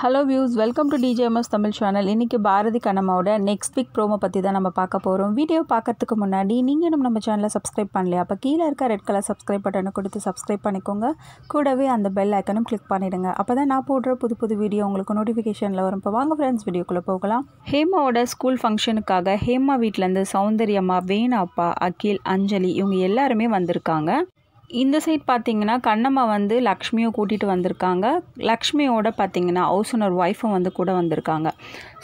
hello views welcome to DJMS Tamil channel இன்றைக்கி பாரதி கண்ணம்மாவோட next week promo பற்றி தான் நம்ம பார்க்க போகிறோம் வீடியோ பார்க்கறதுக்கு முன்னாடி நீங்கள் நம்ம நம்ம சேனலை சப்ஸ்கிரைப் பண்ணலையா அப்போ கீழே இருக்க ரெட் கலர் சப்ஸ்கிரைப் பட்டனை கொடுத்து சப்ஸ்கிரைப் பண்ணிக்கோங்க கூடவே அந்த பெல் ஐக்கனும் கிளிக் பண்ணிவிடுங்க அப்போ தான் நான் போடுற புது புது வீடியோ உங்களுக்கு நோட்டிஃபிகேஷனில் வரும் இப்போ வாங்க ஃப்ரெண்ட்ஸ் வீடியோக்குள்ளே போகலாம் ஹேமாவோட ஸ்கூல் ஃபங்க்ஷனுக்காக ஹேமா வீட்டிலேருந்து சௌந்தரியம்மா வேணாப்பா அகில் அஞ்சலி இவங்க எல்லாருமே வந்திருக்காங்க இந்த சைட் பார்த்திங்கன்னா கண்ணம்மா வந்து லக்ஷ்மியை கூட்டிகிட்டு வந்திருக்காங்க லக்ஷ்மியோட பார்த்திங்கன்னா ஹவுஸ் ஓனர் ஒய்ஃபும் வந்து கூட வந்திருக்காங்க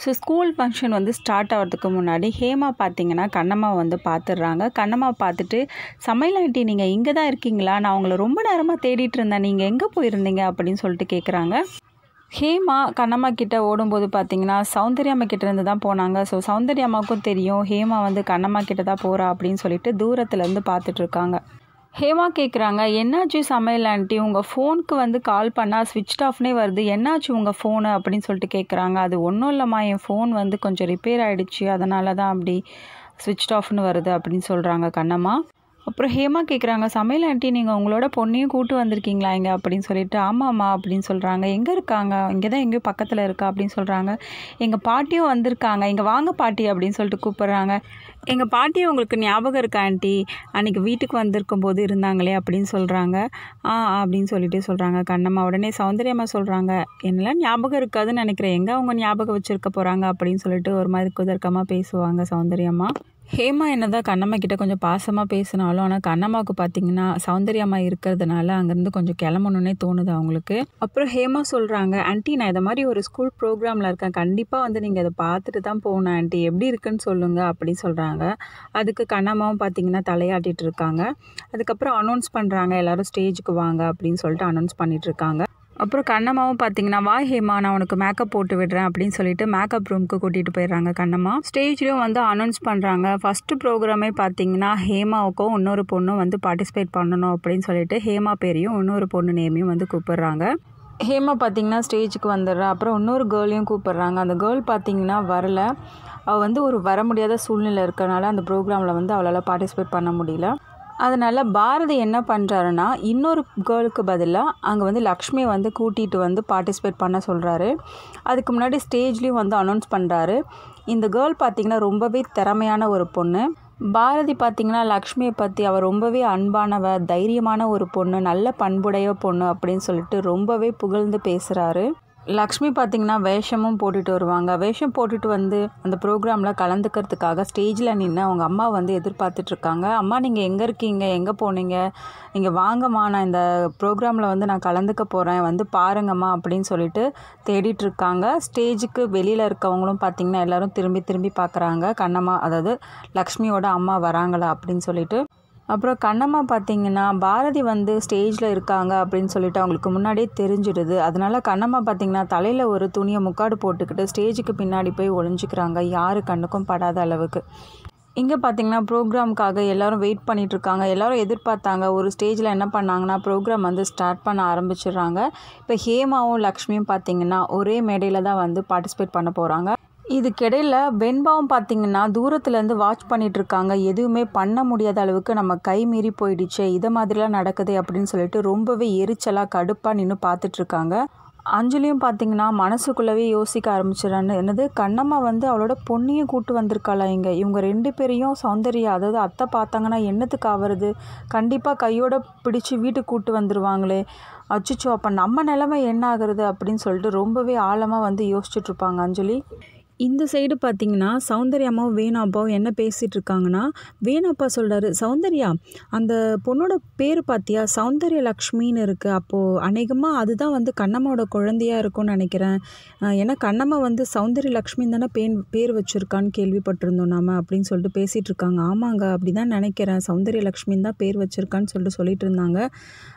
ஸோ ஸ்கூல் ஃபங்க்ஷன் வந்து ஸ்டார்ட் ஆகிறதுக்கு முன்னாடி ஹேமா பார்த்திங்கன்னா கண்ணம்மா வந்து பார்த்துடுறாங்க கண்ணம்மா பார்த்துட்டு சமையல் ஆண்டி நீங்கள் இங்கே தான் இருக்கீங்களா நான் உங்களை ரொம்ப நேரமாக தேடிட்டு இருந்தேன் நீங்கள் எங்கே போயிருந்தீங்க அப்படின்னு சொல்லிட்டு கேட்குறாங்க ஹேமா கண்ணம்மா கிட்டே ஓடும்போது பார்த்தீங்கன்னா சௌந்தர்யாம்மா கிட்டேருந்து தான் போனாங்க ஸோ சௌந்தரியம்மாவுக்கும் தெரியும் ஹேமா வந்து கண்ணம்மா கிட்ட தான் போகிறா அப்படின்னு சொல்லிட்டு தூரத்துலேருந்து பார்த்துட்ருக்காங்க ஹேமா கேட்குறாங்க என்னாச்சு சமையல் ஆண்டி உங்கள் ஃபோனுக்கு வந்து கால் பண்ணால் ஸ்விட்ச் ஆஃப்னே வருது என்னாச்சு உங்கள் ஃபோனு அப்படின்னு சொல்லிட்டு கேட்குறாங்க அது ஒன்றும் இல்லைம்மா என் ஃபோன் வந்து கொஞ்சம் ரிப்பேர் ஆகிடுச்சு அதனால தான் அப்படி ஸ்விட்ச் ஆஃப்னு வருது அப்படின்னு சொல்கிறாங்க கண்ணம்மா அப்புறம் ஹேமா கேட்குறாங்க சமையல் ஆண்டி நீங்கள் உங்களோட பொண்ணையும் கூட்டு வந்திருக்கீங்களா இங்கே அப்படின்னு சொல்லிட்டு ஆமாம்மா அப்படின்னு சொல்கிறாங்க எங்கே இருக்காங்க இங்கே தான் எங்கேயோ பக்கத்தில் இருக்கா அப்படின்னு சொல்கிறாங்க எங்கள் பாட்டியும் வந்திருக்காங்க இங்கே வாங்க பாட்டி அப்படின்னு சொல்லிட்டு கூப்பிட்றாங்க எங்கள் பாட்டி உங்களுக்கு ஞாபகம் இருக்கா ஆண்டி அன்றைக்கி வீட்டுக்கு வந்திருக்கும் போது இருந்தாங்களே அப்படின்னு சொல்கிறாங்க ஆ அப்படின்னு சொல்லிட்டு சொல்கிறாங்க கண்ணம்மா உடனே சௌந்தரியமாக சொல்கிறாங்க என்னெல்லாம் ஞாபகம் இருக்காதுன்னு நினைக்கிறேன் எங்கே அவங்க ஞாபகம் வச்சுருக்க போகிறாங்க அப்படின்னு சொல்லிட்டு ஒரு மாதிரி குதர்க்கமாக பேசுவாங்க சௌந்தரியம்மா ஹேமா என்னதான் கண்ணம்மா கிட்ட கொஞ்சம் பாசமாக பேசினாலும் ஆனால் கண்ணம்மாவுக்கு பார்த்தீங்கன்னா சௌந்தரியம்மா இருக்கிறதுனால அங்கேருந்து கொஞ்சம் கிளம்பணுன்னே தோணுது அவங்களுக்கு அப்புறம் ஹேமா சொல்கிறாங்க ஆண்டி நான் இதை மாதிரி ஒரு ஸ்கூல் ப்ரோக்ராமில் இருக்கேன் கண்டிப்பாக வந்து நீங்கள் இதை பார்த்துட்டு தான் போகணும் ஆண்டி எப்படி இருக்குன்னு சொல்லுங்கள் அப்படின்னு சொல்கிறாங்க பேசினாங்க அதுக்கு கண்ணம்மாவும் பார்த்திங்கன்னா தலையாட்டிகிட்டு இருக்காங்க அதுக்கப்புறம் அனௌன்ஸ் பண்ணுறாங்க எல்லோரும் ஸ்டேஜுக்கு வாங்க அப்படின்னு சொல்லிட்டு அனௌன்ஸ் பண்ணிகிட்ருக்காங்க அப்புறம் கண்ணம்மாவும் பார்த்தீங்கன்னா வா ஹேமா நான் உனக்கு மேக்கப் போட்டு விடுறேன் அப்படின்னு சொல்லிட்டு மேக்கப் ரூமுக்கு கூட்டிகிட்டு போயிடுறாங்க கண்ணம்மா ஸ்டேஜ்லேயும் வந்து அனௌன்ஸ் பண்ணுறாங்க ஃபஸ்ட்டு ப்ரோக்ராமே பார்த்தீங்கன்னா ஹேமாவுக்கும் இன்னொரு பொண்ணும் வந்து பார்ட்டிசிபேட் பண்ணணும் அப்படின்னு சொல்லிட்டு ஹேமா பேரையும் இன்னொரு பொண்ணு நேமையும் வந்து கூப்பிடுறாங்க ஹேமா பார்த்தீங்கன்னா ஸ்டேஜுக்கு வந்துடுறேன் அப்புறம் இன்னொரு கேர்ளையும் கூப்பிட்றாங்க அந்த கேர்ள் பார்த்தீங்கன்னா வரல அவள் வந்து ஒரு வர முடியாத சூழ்நிலை இருக்கனால அந்த ப்ரோக்ராமில் வந்து அவளால் பார்ட்டிசிபேட் பண்ண முடியல அதனால் பாரதி என்ன பண்ணுறாருன்னா இன்னொரு கேர்ளுக்கு பதிலாக அங்கே வந்து லக்ஷ்மியை வந்து கூட்டிகிட்டு வந்து பார்ட்டிசிபேட் பண்ண சொல்கிறாரு அதுக்கு முன்னாடி ஸ்டேஜ்லேயும் வந்து அனௌன்ஸ் பண்ணுறாரு இந்த கேர்ள் பார்த்திங்கன்னா ரொம்பவே திறமையான ஒரு பொண்ணு பாரதி பார்த்திங்கன்னா லக்ஷ்மியை பற்றி அவர் ரொம்பவே அன்பானவ தைரியமான ஒரு பொண்ணு நல்ல பண்புடைய பொண்ணு அப்படின்னு சொல்லிட்டு ரொம்பவே புகழ்ந்து பேசுகிறாரு லக்ஷ்மி பார்த்திங்கன்னா வேஷமும் போட்டுட்டு வருவாங்க வேஷம் போட்டுட்டு வந்து அந்த ப்ரோக்ராமில் கலந்துக்கிறதுக்காக ஸ்டேஜில் நின்று அவங்க அம்மா வந்து எதிர்பார்த்துட்ருக்காங்க அம்மா நீங்கள் எங்கே இருக்கீங்க எங்கே போனீங்க நீங்கள் வாங்கம்மா நான் இந்த ப்ரோக்ராமில் வந்து நான் கலந்துக்க போகிறேன் வந்து பாருங்கம்மா அப்படின்னு சொல்லிட்டு தேடிட்டுருக்காங்க ஸ்டேஜுக்கு வெளியில் இருக்கவங்களும் பார்த்திங்கன்னா எல்லோரும் திரும்பி திரும்பி பார்க்குறாங்க கண்ணம்மா அதாவது லக்ஷ்மியோட அம்மா வராங்களா அப்படின்னு சொல்லிட்டு அப்புறம் கண்ணம்மா பார்த்திங்கன்னா பாரதி வந்து ஸ்டேஜில் இருக்காங்க அப்படின்னு சொல்லிட்டு அவங்களுக்கு முன்னாடியே தெரிஞ்சிடுது அதனால கண்ணம்மா பார்த்திங்கன்னா தலையில் ஒரு துணியை முக்காடு போட்டுக்கிட்டு ஸ்டேஜுக்கு பின்னாடி போய் ஒளிஞ்சிக்கிறாங்க யாரு கண்ணுக்கும் படாத அளவுக்கு இங்கே பார்த்தீங்கன்னா ப்ரோக்ராமுக்காக எல்லோரும் வெயிட் பண்ணிகிட்ருக்காங்க எல்லோரும் எதிர்பார்த்தாங்க ஒரு ஸ்டேஜில் என்ன பண்ணாங்கன்னா ப்ரோக்ராம் வந்து ஸ்டார்ட் பண்ண ஆரம்பிச்சிடுறாங்க இப்போ ஹேமாவும் லக்ஷ்மியும் பார்த்திங்கன்னா ஒரே மேடையில் தான் வந்து பார்ட்டிசிபேட் பண்ண போகிறாங்க இதுக்கிடையில் வெண்பாவும் பார்த்திங்கன்னா தூரத்துலேருந்து வாட்ச் பண்ணிகிட்ருக்காங்க எதுவுமே பண்ண முடியாத அளவுக்கு நம்ம கை மீறி போயிடுச்சே இதை மாதிரிலாம் நடக்குது அப்படின்னு சொல்லிட்டு ரொம்பவே எரிச்சலாக கடுப்பாக நின்று பார்த்துட்ருக்காங்க அஞ்சலியும் பார்த்திங்கன்னா மனசுக்குள்ளவே யோசிக்க ஆரம்பிச்சிடறான்னு என்னது கண்ணம்மா வந்து அவளோட பொண்ணையும் கூட்டு வந்திருக்காளா இங்கே இவங்க ரெண்டு பேரையும் சௌந்தரியம் அதாவது அத்தை பார்த்தாங்கன்னா என்னத்துக்கு ஆவறது கண்டிப்பாக கையோட பிடிச்சி வீட்டுக்கு கூட்டு வந்துடுவாங்களே அச்சுச்சோ அப்போ நம்ம நிலமை என்ன ஆகுறது அப்படின்னு சொல்லிட்டு ரொம்பவே ஆழமாக வந்து யோசிச்சுட்ருப்பாங்க அஞ்சலி இந்த சைடு பார்த்தீங்கன்னா சௌந்தர்யாமாவும் வேணாப்பாவும் என்ன பேசிகிட்டு இருக்காங்கன்னா வேணாப்பா சொல்கிறாரு சௌந்தர்யா அந்த பொண்ணோட பேர் பார்த்தியா சௌந்தர்ய லக்ஷ்மின்னு இருக்குது அப்போது அநேகமாக அதுதான் வந்து கண்ணம்மாவோட குழந்தையாக இருக்கும்னு நினைக்கிறேன் ஏன்னா கண்ணம்மா வந்து சௌந்தர்ய லக்ஷ்மின் தானே பேன் பேர் வச்சுருக்கான்னு கேள்விப்பட்டிருந்தோம் நாம் அப்படின்னு சொல்லிட்டு பேசிகிட்டு இருக்காங்க ஆமாங்க அப்படி தான் நினைக்கிறேன் சௌந்தர்ய லக்ஷ்மின்னு தான் பேர் வச்சுருக்கான்னு சொல்லிட்டு சொல்லிட்டு இருந்தாங்க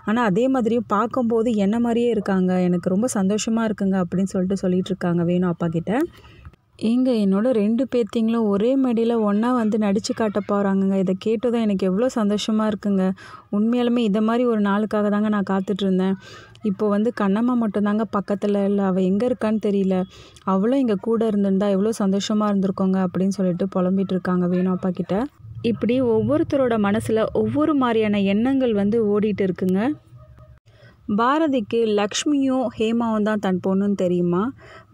ஆனால் அதே மாதிரியும் பார்க்கும்போது என்ன மாதிரியே இருக்காங்க எனக்கு ரொம்ப சந்தோஷமாக இருக்குங்க அப்படின்னு சொல்லிட்டு சொல்லிட்டு இருக்காங்க வேணும் அப்பா கிட்டே ஏங்க என்னோட ரெண்டு பேத்திங்களும் ஒரே மடியில் ஒன்றா வந்து நடித்து காட்ட போகிறாங்கங்க இதை கேட்டு தான் எனக்கு எவ்வளோ சந்தோஷமாக இருக்குங்க உண்மையாலுமே இதை மாதிரி ஒரு நாளுக்காக தாங்க நான் காத்துட்ருந்தேன் இப்போ வந்து கண்ணம்மா மட்டும்தாங்க பக்கத்தில் இல்லை அவள் எங்கே இருக்கான்னு தெரியல அவளும் எங்கள் கூட இருந்திருந்தா எவ்வளோ சந்தோஷமாக இருந்திருக்கோங்க அப்படின்னு சொல்லிட்டு புலம்பிகிட்டு இருக்காங்க வேணும் அப்பா கிட்ட இப்படி ஒவ்வொருத்தரோட மனசில் ஒவ்வொரு மாதிரியான எண்ணங்கள் வந்து ஓடிட்டு இருக்குங்க பாரதிக்கு லக்ஷ்மியும் ஹேமாவும் தான் தன் பொண்ணுன்னு தெரியுமா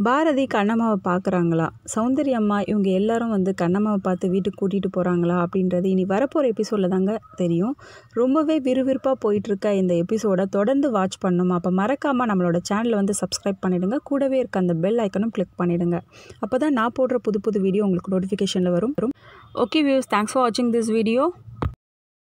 பாரதி கண்ணம்மாவை பார்க்குறாங்களா சௌந்தரியம்மா இவங்க எல்லாரும் வந்து கண்ணம்மாவை பார்த்து வீட்டுக்கு கூட்டிகிட்டு போகிறாங்களா அப்படின்றது இனி வரப்போகிற எபிசோடில் தாங்க தெரியும் ரொம்பவே விறுவிறுப்பாக போயிட்டுருக்க இந்த எபிசோடை தொடர்ந்து வாட்ச் பண்ணணும் அப்போ மறக்காமல் நம்மளோட சேனலை வந்து சப்ஸ்கிரைப் பண்ணிவிடுங்க கூடவே இருக்க அந்த பெல் ஐக்கனும் கிளிக் பண்ணிவிடுங்க அப்போ தான் நான் போடுற புது புது வீடியோ உங்களுக்கு நோட்டிஃபிகேஷனில் வரும் ஓகே வியூஸ் தேங்க்ஸ் ஃபார் வாட்சிங் திஸ் வீடியோ